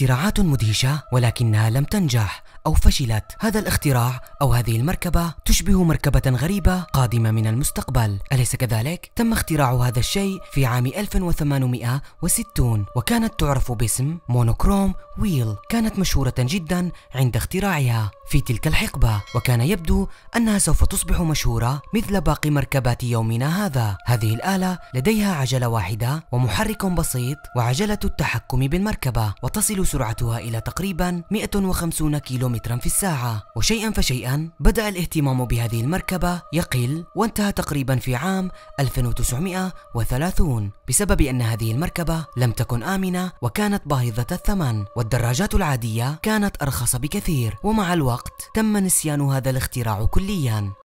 اختراعات مدهشة ولكنها لم تنجح أو فشلت هذا الاختراع أو هذه المركبة تشبه مركبة غريبة قادمة من المستقبل أليس كذلك؟ تم اختراع هذا الشيء في عام 1860 وكانت تعرف باسم مونوكروم ويل كانت مشهورة جدا عند اختراعها في تلك الحقبة وكان يبدو أنها سوف تصبح مشهورة مثل باقي مركبات يومنا هذا هذه الآلة لديها عجلة واحدة ومحرك بسيط وعجلة التحكم بالمركبة وتصل سرعتها إلى تقريبا 150 كيلومترا في الساعة وشيئا فشيئا بدأ الاهتمام بهذه المركبة يقل وانتهى تقريبا في عام 1930 بسبب أن هذه المركبة لم تكن آمنة وكانت باهظة الثمن والدراجات العادية كانت أرخص بكثير ومع الوقت تم نسيان هذا الاختراع كليا